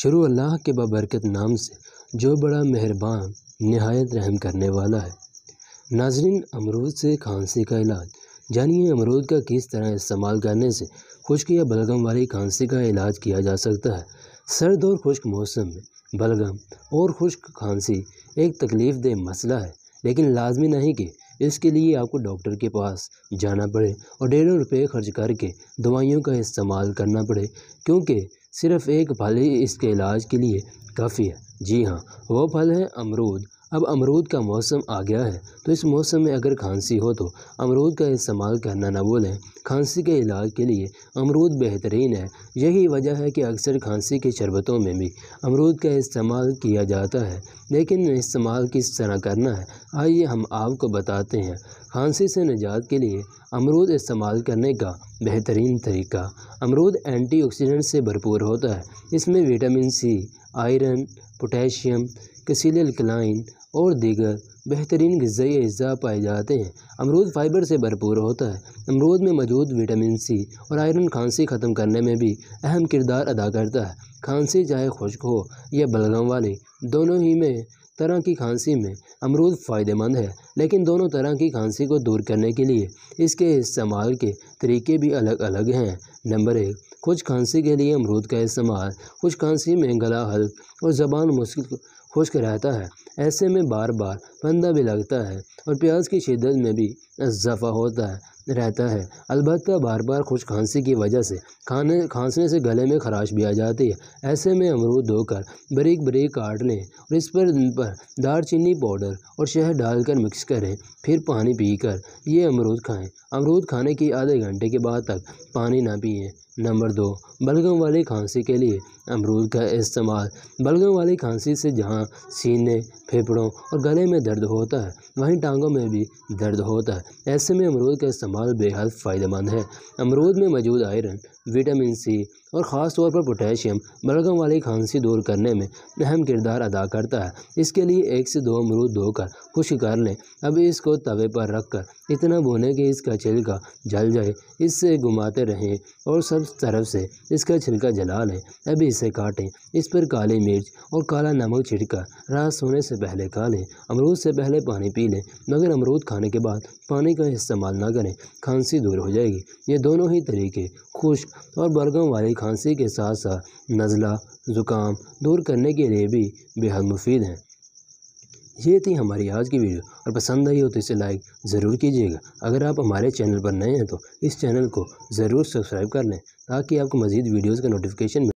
शुरू अल्लाह के बबरकत नाम से जो बड़ा मेहरबान नहायत रहम करने वाला है नाजरीन अमरूद से खांसी का इलाज जानिए अमरूद का किस तरह इस्तेमाल करने से खुश्क या बलगम वाली खांसी का इलाज किया जा सकता है सर्द और खुश्क मौसम में बलगम और खुश्क खांसी एक तकलीफ़ दह मसला है लेकिन लाजमी नहीं कि इसके लिए आपको डॉक्टर के पास जाना पड़े और डेढ़ों रुपये खर्च करके दवाइयों का इस्तेमाल करना पड़े क्योंकि सिर्फ एक फल ही इसके इलाज के लिए काफ़ी है जी हाँ वो फल है अमरूद अब अमरूद का मौसम आ गया है तो इस मौसम में अगर खांसी हो तो अमरूद का इस्तेमाल करना ना बोलें खांसी के इलाज के लिए अमरूद बेहतरीन है यही वजह है कि अक्सर खांसी के शरबतों में भी अमरूद का इस्तेमाल किया जाता है लेकिन इस्तेमाल किस तरह करना है आइए हम आपको बताते हैं खांसी से निजात के लिए अमरूद इस्तेमाल करने का बेहतरीन तरीका अमरूद एंटीऑक्सीडेंट से भरपूर होता है इसमें विटामिन सी आयरन पोटेशियम कसीलियल और दीगर बेहतरीन गज़ाई अज्जा पाए जाते हैं अमरूद फाइबर से भरपूर होता है अमरूद में मौजूद विटामिन सी और आयरन खांसी ख़त्म करने में भी अहम किरदार अदा करता है खांसी चाहे खुश्क हो या बलगम वाली दोनों ही में तरह की खांसी में अमरूद फ़ायदेमंद है लेकिन दोनों तरह की खांसी को दूर करने के लिए इसके इस्तेमाल के तरीके भी अलग अलग हैं नंबर एक कुछ खांसी के लिए अमरूद का इस्तेमाल कुछ खांसी में गला हल्क और ज़बान मुश्किल खुश्क रहता है ऐसे में बार बार फंदा भी लगता है और प्याज की शिदत में भी इजाफ़ा होता है रहता है अलबत्त बार बार खुश खांसी की वजह से खाने खांसने से गले में खराश भी आ जाती है ऐसे में अमरूद धोकर बरीक बरीक काट लें और इस पर पर दारचीनी पाउडर और शहद डालकर मिक्स करें फिर पानी पीकर ये अमरूद खाएं अमरूद खाने के आधे घंटे के बाद तक पानी ना पिए नंबर दो बलगम वाली खांसी के लिए अमरूद का इस्तेमाल बलगम वाली खांसी से जहाँ सीने फेफड़ों और गले में दर्द होता है वहीं टांगों में भी दर्द होता है ऐसे में अमरूद का इस्तेमाल इस्तेमाल बेहद फ़ायदेमंद है अमरूद में मौजूद आयरन विटामिन सी और ख़ास तौर पर पोटेशियम बलगम वाली खांसी दूर करने में अहम किरदार अदा करता है इसके लिए एक से दो अमरूद धोकर खुश कर लें अब इसको तवे पर रख कर इतना बोने कि इसका छिलका जल जाए इससे घुमाते रहें और सब तरफ से इसका छिलका जला लें अब इसे काटें इस पर काली मिर्च और काला नमक छिड़का रात सोने से पहले खा लें अमरूद से पहले पानी पी लें मगर अमरूद खाने के बाद पानी का इस्तेमाल ना करें खांसी दूर हो जाएगी ये दोनों ही तरीके खुश्क और बलगम वाली खांसी के साथ साथ नज़ला ज़ुकाम दूर करने के लिए भी बेहद मुफीद हैं ये थी हमारी आज की वीडियो और पसंद आई हो तो इसे लाइक ज़रूर कीजिएगा अगर आप हमारे चैनल पर नए हैं तो इस चैनल को ज़रूर सब्सक्राइब कर लें ताकि आपको मज़ीद वीडियोज़ का नोटिफिकेशन